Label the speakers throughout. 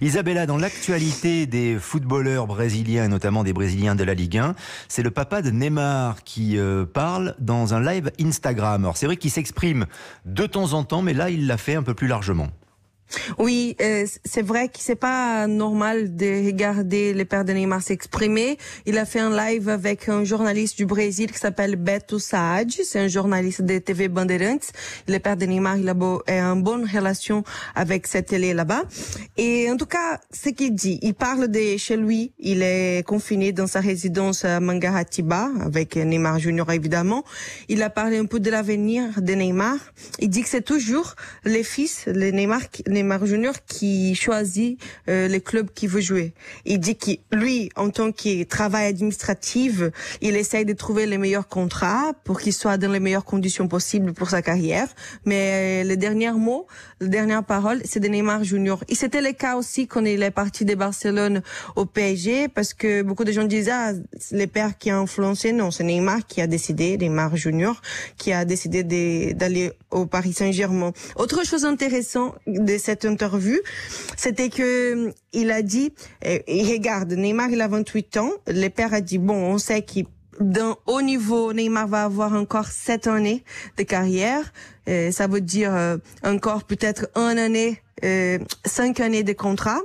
Speaker 1: Isabella, dans l'actualité des footballeurs brésiliens et notamment des Brésiliens de la Ligue 1, c'est le papa de Neymar qui euh, parle dans un live Instagram. Alors c'est vrai qu'il s'exprime de temps en temps, mais là il l'a fait un peu plus largement. Oui, euh, c'est vrai que c'est pas normal de regarder le père de Neymar s'exprimer. Il a fait un live avec un journaliste du Brésil qui s'appelle Beto Saad. C'est un journaliste de TV Bandeirantes. Le père de Neymar, il a, une bonne relation avec cette télé là-bas. Et en tout cas, ce qu'il dit, il parle de chez lui. Il est confiné dans sa résidence à Mangaratiba avec Neymar Junior évidemment. Il a parlé un peu de l'avenir de Neymar. Il dit que c'est toujours les fils, les Neymar Neymar Junior qui choisit euh, les clubs qu'il veut jouer. Il dit que lui, en tant que travail administratif, il essaye de trouver les meilleurs contrats pour qu'il soit dans les meilleures conditions possibles pour sa carrière. Mais euh, le dernier mot, la dernière parole, c'est de Neymar Junior. Et c'était le cas aussi quand il est parti de Barcelone au PSG, parce que beaucoup de gens disent ah, les pères qui ont influencé, non, c'est Neymar qui a décidé, Neymar Junior, qui a décidé d'aller au Paris Saint-Germain. Autre chose intéressante de cette interview, c'était que euh, il a dit, euh, regarde, Neymar il a 28 ans, le père a dit bon, on sait qu'il d'un haut niveau, Neymar va avoir encore sept années de carrière. Euh, ça veut dire encore peut-être un année, cinq années de contrat.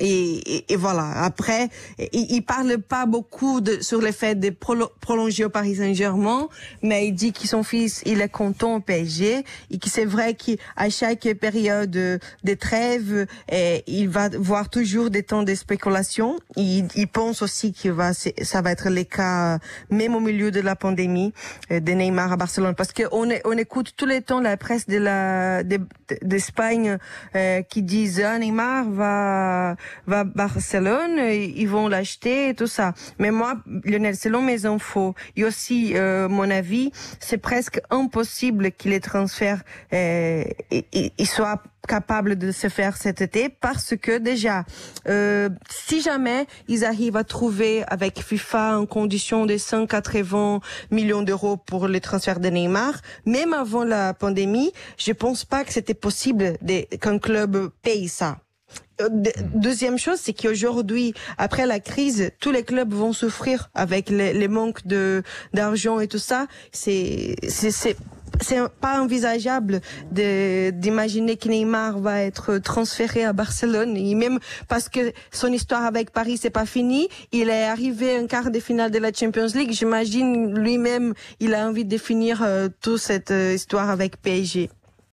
Speaker 1: Et, et, voilà. Après, il, il parle pas beaucoup de, sur le fait de prolonger au Paris Saint-Germain, mais il dit que son fils, il est content au PSG et que c'est vrai qu'à chaque période de trêve, eh, il va voir toujours des temps de spéculation. Il, il pense aussi que va, ça va être le cas euh, même au milieu de la pandémie euh, de Neymar à Barcelone, parce qu'on on écoute tous les temps la presse de la d'Espagne euh, qui disent ah, Neymar va va Barcelone, ils vont l'acheter et tout ça. Mais moi, Lionel, selon mes infos et aussi euh, mon avis, c'est presque impossible qu'il les transferts euh, ils soient capables de se faire cet été parce que déjà, euh, si jamais ils arrivent à trouver avec FIFA en condition de 180 millions d'euros pour le transfert de Neymar, même avant la pandémie, je pense pas que c'était possible qu'un club paye ça. Euh, hmm. Deuxième chose, c'est qu'aujourd'hui, après la crise, tous les clubs vont souffrir avec les, les manques de d'argent et tout ça. C'est c'est c'est pas envisageable d'imaginer que Neymar va être transféré à Barcelone et même parce que son histoire avec Paris c'est pas fini il est arrivé en quart de finale de la Champions League j'imagine lui-même il a envie de finir euh, toute cette euh, histoire avec PSG